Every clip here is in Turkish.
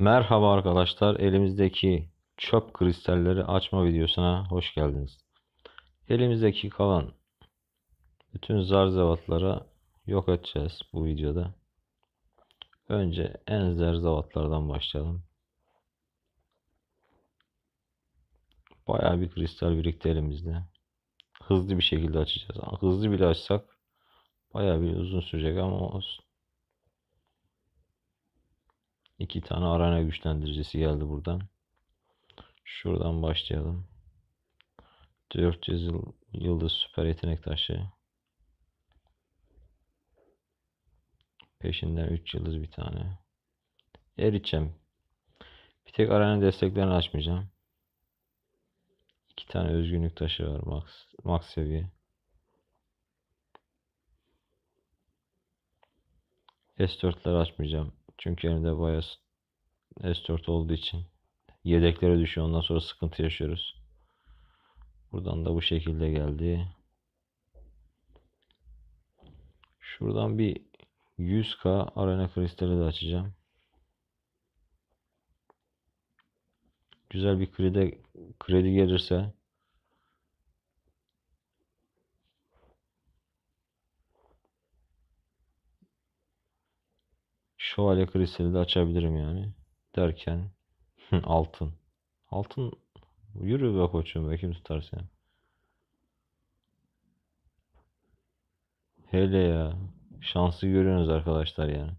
Merhaba arkadaşlar. Elimizdeki çöp kristalleri açma videosuna hoş geldiniz. Elimizdeki kalan bütün zarzevatlara yok edeceğiz bu videoda. Önce en zarzevatlardan başlayalım. Baya bir kristal birikti elimizde. Hızlı bir şekilde açacağız. Hızlı bile açsak baya bir uzun sürecek ama olsun. İki tane arana güçlendiricisi geldi buradan. Şuradan başlayalım. 400 yıldız süper yetenek taşı. Peşinden 3 yıldız bir tane. Eriçem. Bir tek arana desteklerini açmayacağım. İki tane özgünlük taşı var max, max seviye. S4'leri açmayacağım. Çünkü elimde bayağı S4 olduğu için yedeklere düşüyor. Ondan sonra sıkıntı yaşıyoruz. Buradan da bu şekilde geldi. Şuradan bir 100K arena kristali de açacağım. Güzel bir kredi, kredi gelirse Şövalye kristali de açabilirim yani. Derken altın. Altın yürü be koçum be kim tutar seni. Hele ya. Şansı görüyorsunuz arkadaşlar yani.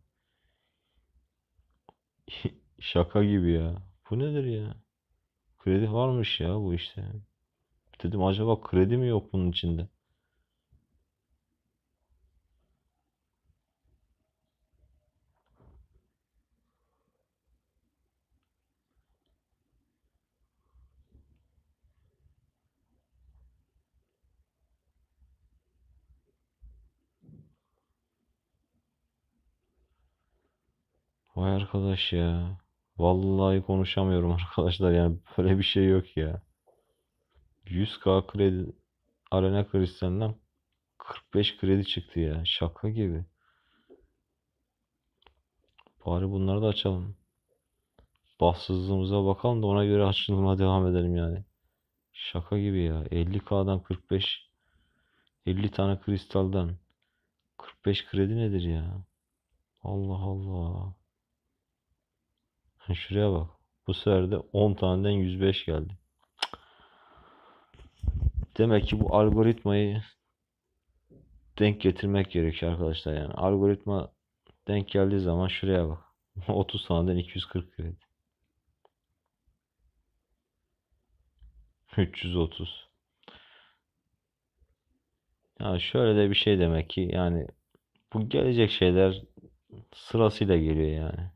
Şaka gibi ya. Bu nedir ya? Kredi varmış ya bu işte. Dedim acaba kredi mi yok bunun içinde? Vay arkadaş ya. Vallahi konuşamıyorum arkadaşlar yani böyle bir şey yok ya. 100k kredi Arena Kristen'den 45 kredi çıktı ya. Şaka gibi. Bari bunları da açalım. Bahtsızlığımıza bakalım da ona göre açılımına devam edelim yani. Şaka gibi ya. 50k'dan 45 50 tane kristaldan 45 kredi nedir ya? Allah Allah şuraya bak. Bu sefer de 10 taneden 105 geldi. Demek ki bu algoritmayı denk getirmek gerekiyor arkadaşlar yani. Algoritma denk geldiği zaman şuraya bak. 30 taneden 240 kredi. 330. Ya şöyle de bir şey demek ki yani bu gelecek şeyler sırasıyla geliyor yani.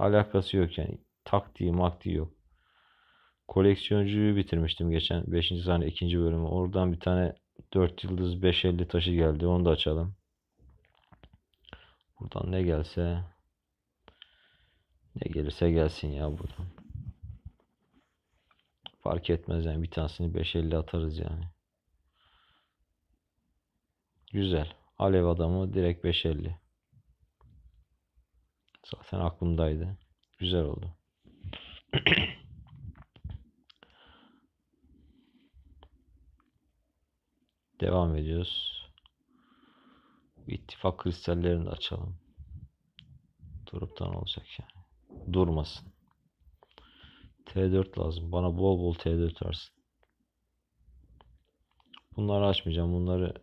Alakası yok yani. Taktiği maktiği yok. Koleksiyoncuyu bitirmiştim geçen 5. sahne 2. bölümü. Oradan bir tane 4 yıldız 550 taşı geldi. Onu da açalım. Buradan ne gelse ne gelirse gelsin ya buradan. Fark etmez yani bir tanesini 550 atarız yani. Güzel. Alev adamı direkt 550. Zaten aklımdaydı. Güzel oldu. Devam ediyoruz. İttifak kristallerini de açalım. Duruptan olacak yani. Durmasın. T4 lazım. Bana bol bol T4 versin. Bunları açmayacağım. Bunları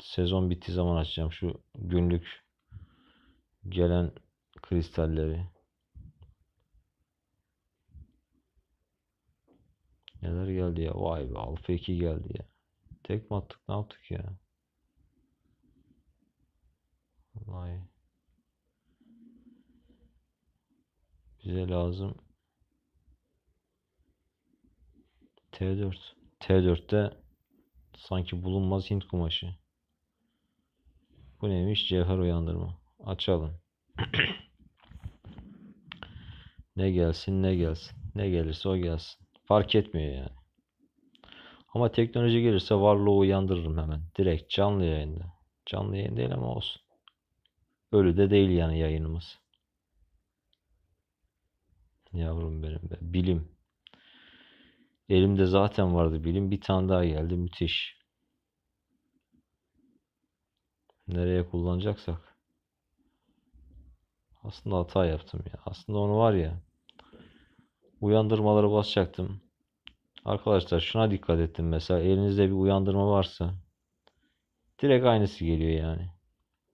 sezon bittiği zaman açacağım. Şu günlük gelen kristalleri. Neler geldi ya? Vay be alfa 2 geldi ya. Tek mi attık ne yaptık ya? Vay. Bize lazım. T4. T4'te sanki bulunmaz Hint kumaşı. Bu neymiş? Cevher uyandırma. Açalım. Ne gelsin ne gelsin. Ne gelirse o gelsin. Fark etmiyor yani. Ama teknoloji gelirse varlığı uyandırırım hemen. Direkt canlı yayında. Canlı yayın değil ama olsun. Ölü de değil yani yayınımız. Yavrum benim be. Bilim. Elimde zaten vardı bilim. Bir tane daha geldi. Müthiş. Nereye kullanacaksak. Aslında hata yaptım ya. Aslında onu var ya. Uyandırmaları basacaktım. Arkadaşlar şuna dikkat ettim mesela. Elinizde bir uyandırma varsa. Direkt aynısı geliyor yani.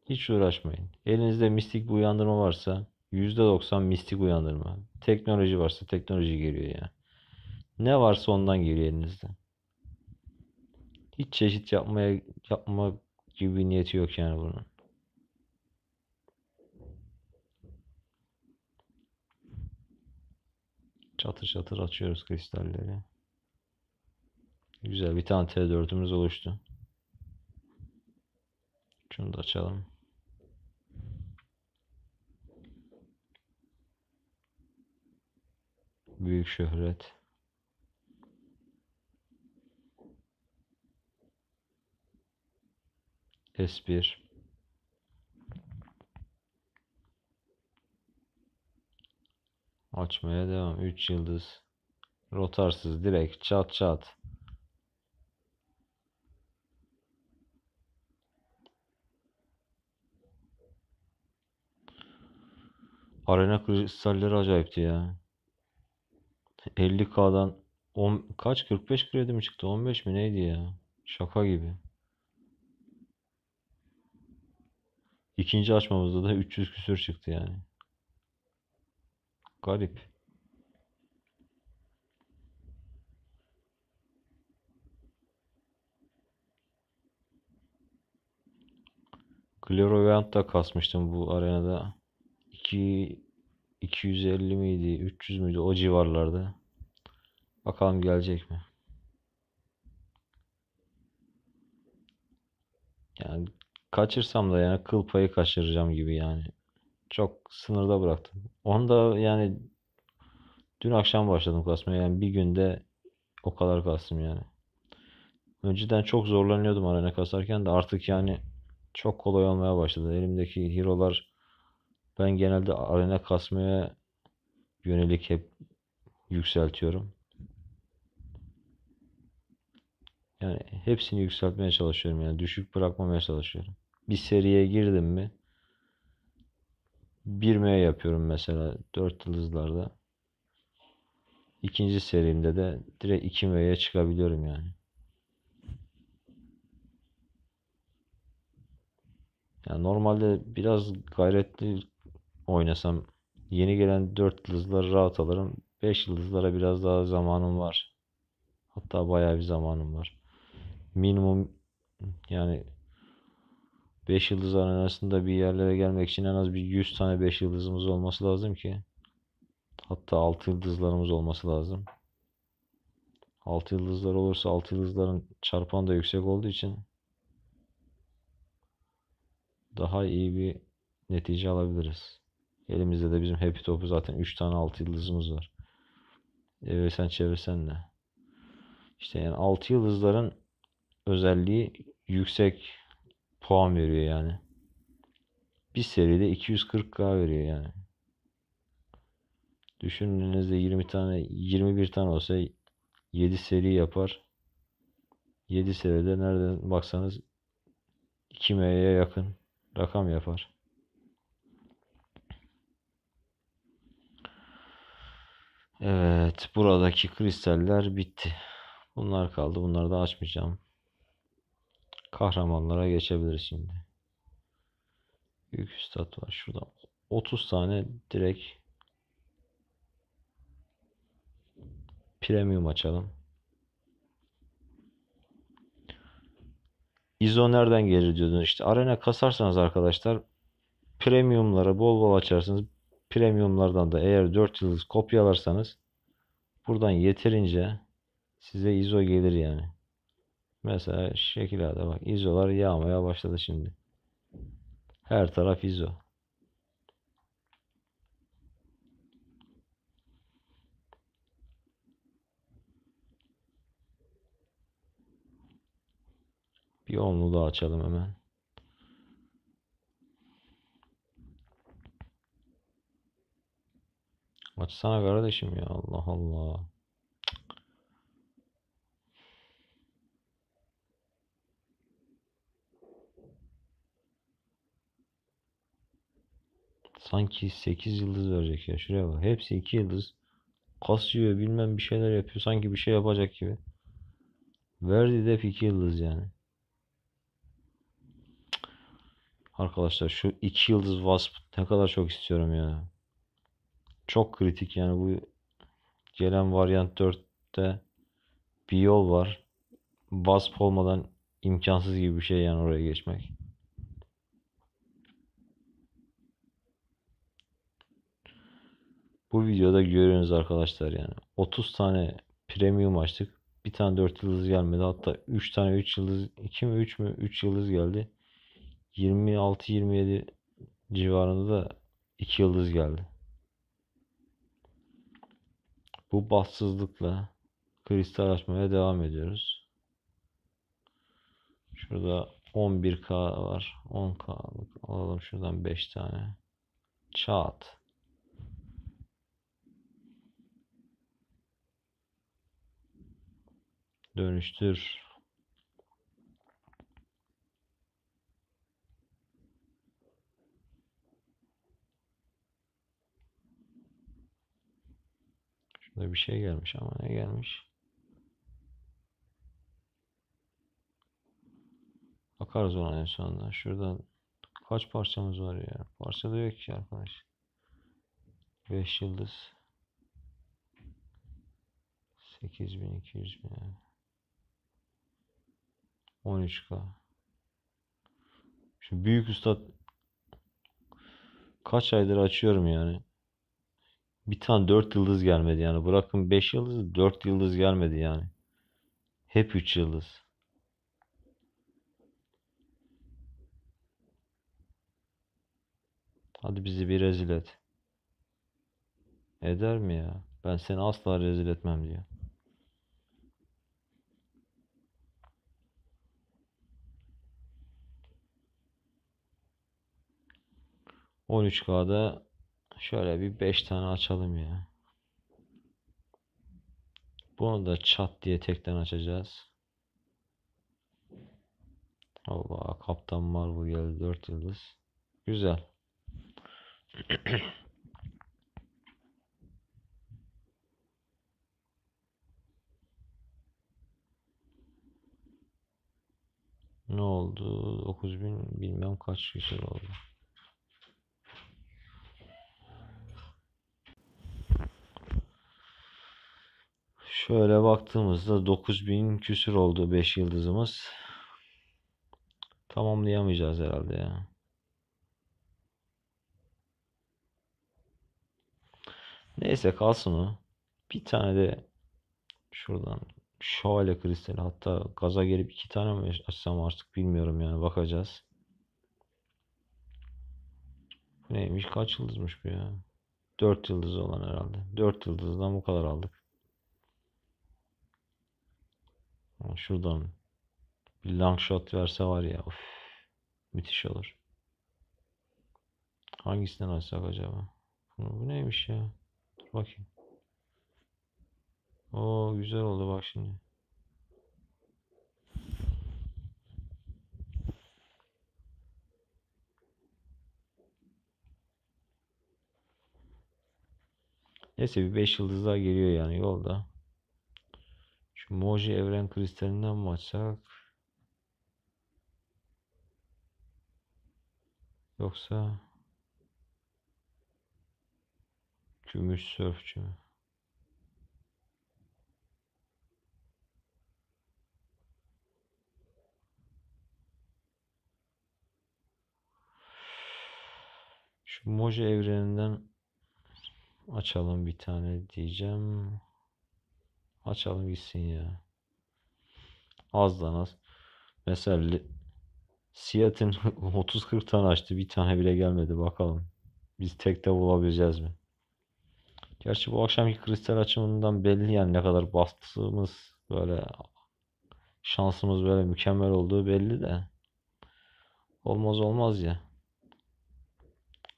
Hiç uğraşmayın. Elinizde mistik bir uyandırma varsa. %90 mistik uyandırma. Teknoloji varsa teknoloji geliyor ya. Yani. Ne varsa ondan geliyor elinizde. Hiç çeşit yapmaya yapma gibi bir niyeti yok yani bunun. Çatır çatır açıyoruz kristalleri. Güzel bir tane T4'ümüz oluştu. Şunu da açalım. Büyük şöhret. S1 Açmaya devam. 3 yıldız. Rotarsız direkt çat çat. Arena kristalleri acayipti ya. 50k'dan 10 kaç 45 kredi mi çıktı? 15 mi neydi ya? Şaka gibi. İkinci açmamızda da 300 küsür çıktı yani. Garip. Clerovant da kasmıştım bu arenada. 2 250 miydi, 300 müydü o civarlarda. Bakalım gelecek mi? Yani kaçırsam da yani kıl payı kaçıracağım gibi yani çok sınırda bıraktım. Onu da yani dün akşam başladım kasmaya. Yani bir günde o kadar kastım yani. Önceden çok zorlanıyordum arena kasarken de artık yani çok kolay olmaya başladı. Elimdeki hero'lar ben genelde arena kasmaya yönelik hep yükseltiyorum. Yani hepsini yükseltmeye çalışıyorum yani düşük bırakmamaya çalışıyorum. Bir seriye girdim mi 1M yapıyorum mesela 4 yıldızlarda. İkinci serimde de direkt 2M'ye çıkabiliyorum yani. Yani normalde biraz gayretli oynasam yeni gelen 4 yıldızları rahat alırım. 5 yıldızlara biraz daha zamanım var. Hatta bayağı bir zamanım var. Minimum yani 5 yıldızlar arasında bir yerlere gelmek için en az bir 100 tane 5 yıldızımız olması lazım ki. Hatta 6 yıldızlarımız olması lazım. 6 yıldızlar olursa 6 yıldızların çarpan da yüksek olduğu için daha iyi bir netice alabiliriz. Elimizde de bizim Happy Top'u zaten 3 tane 6 yıldızımız var. Evirsen çevirsen de. İşte yani 6 yıldızların özelliği yüksek puan veriyor yani. Bir seride 240k veriyor yani. Düşündüğünüzde 20 tane 21 tane olsa 7 seri yapar. 7 seride nereden baksanız 2M'ye yakın rakam yapar. Evet, buradaki kristaller bitti. Bunlar kaldı. Bunları da açmayacağım kahramanlara geçebiliriz şimdi. Büyük üstad var şurada. 30 tane direkt premium açalım. İzo nereden gelir diyordun işte. Arena kasarsanız arkadaşlar premiumları bol bol açarsınız. Premiumlardan da eğer 4 yıldız kopyalarsanız buradan yeterince size ISO gelir yani. Mesela şekilde bak izolar yağmaya başladı şimdi. Her taraf izo. Bir onlu da açalım hemen. Açsana kardeşim ya Allah Allah. Sanki 8 yıldız verecek ya şuraya bak. Hepsi 2 yıldız. Kasıyor bilmem bir şeyler yapıyor. Sanki bir şey yapacak gibi. Verdi de hep 2 yıldız yani. Arkadaşlar şu 2 yıldız Wasp ne kadar çok istiyorum ya. Çok kritik yani bu gelen variant 4'te bir yol var. Wasp olmadan imkansız gibi bir şey yani oraya geçmek. Bu videoda görüyorsunuz arkadaşlar yani 30 tane premium açtık. Bir tane 4 yıldız gelmedi. Hatta 3 tane 3 yıldız 2 mi 3 mü 3 yıldız geldi. 26-27 civarında da 2 yıldız geldi. Bu bassızlıkla kristal açmaya devam ediyoruz. Şurada 11K var. 10 k alalım şuradan 5 tane. Çat. dönüştür. Şurada bir şey gelmiş ama ne gelmiş? Bakarız ona en sonunda. Şuradan kaç parçamız var ya? Parça da yok ki arkadaş. 5 yıldız. 8200 bin. Yani. 13K. Şimdi büyük ustad kaç aydır açıyorum yani. Bir tane 4 yıldız gelmedi yani. Bırakın 5 yıldız 4 yıldız gelmedi yani. Hep 3 yıldız. Hadi bizi bir rezil et. Eder mi ya? Ben seni asla rezil etmem diyor. 13K'da şöyle bir 5 tane açalım ya. Bunu da çat diye tekten açacağız. Allah Kaptan Marvel geldi 4 yıldız. Güzel. ne oldu? 9000 bilmem kaç küsur oldu. Şöyle baktığımızda 9000 küsür oldu 5 yıldızımız. Tamamlayamayacağız herhalde ya. Neyse kalsın o. Bir tane de şuradan şövalye kristali hatta gaza gelip iki tane mi açsam artık bilmiyorum yani bakacağız. Neymiş kaç yıldızmış bu ya? 4 yıldız olan herhalde. 4 yıldızdan bu kadar aldık. şuradan bir long shot verse var ya of, müthiş olur. Hangisinden açsak acaba? Bu, bu neymiş ya? Dur bakayım. O güzel oldu bak şimdi. Neyse bir 5 yıldız daha geliyor yani yolda. Şu Moji evren kristalinden mi açsak? Yoksa gümüş sörfçü mü? Şu Moji evreninden açalım bir tane diyeceğim. Açalım gitsin ya. Azdan az. Mesela Seattle'ın 30-40 tane açtı. Bir tane bile gelmedi. Bakalım. Biz tek de bulabileceğiz mi? Gerçi bu akşamki kristal açımından belli yani ne kadar bastığımız böyle şansımız böyle mükemmel olduğu belli de olmaz olmaz ya.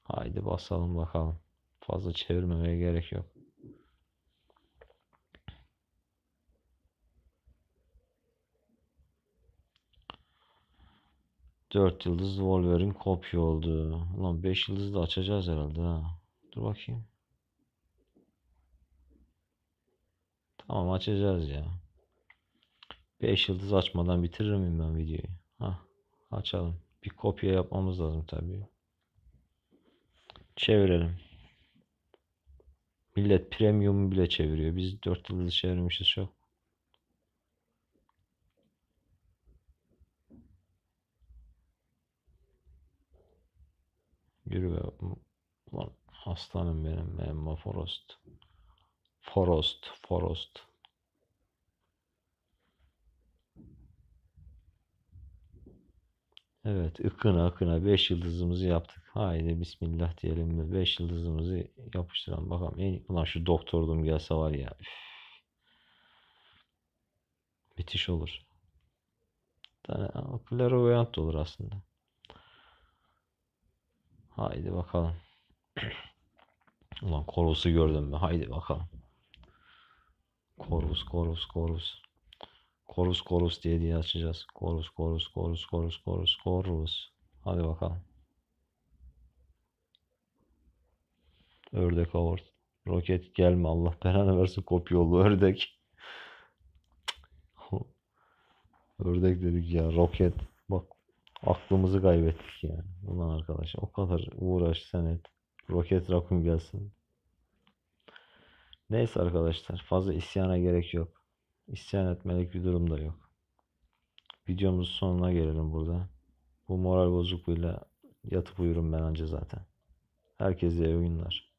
Haydi basalım bakalım. Fazla çevirmemeye gerek yok. 4 yıldız Wolverine kopya oldu. Ulan 5 yıldızı da açacağız herhalde ha. Dur bakayım. Tamam açacağız ya. 5 yıldız açmadan bitirir miyim ben videoyu? Ha, açalım. Bir kopya yapmamız lazım tabii. Çevirelim. Millet premium bile çeviriyor. Biz 4 yıldız çevirmişiz çok. Yürü be. Ulan aslanım benim. Emma Forost. Forost. Forost. Evet ıkına ıkına 5 yıldızımızı yaptık. Haydi bismillah diyelim mi? 5 yıldızımızı yapıştıralım. Bakalım en, ulan şu doktordum gelse var ya. Üf. Bitiş olur. Bir tane Clairvoyant olur aslında. Haydi bakalım. Ulan korusu gördüm mü? Haydi bakalım. Korus, korus, korus. Korus, korus diye diye açacağız. Korus, korus, korus, korus, korus, korus. Hadi bakalım. Ördek avort. Roket gelme Allah belanı versin kopyolu ördek. ördek dedik ya roket. Aklımızı kaybettik yani. Ulan arkadaş o kadar uğraş sen et. Roket rakun gelsin. Neyse arkadaşlar fazla isyana gerek yok. İsyan etmelik bir durum da yok. Videomuzun sonuna gelelim burada. Bu moral bozukluğuyla yatıp uyurum ben önce zaten. Herkese iyi oyunlar.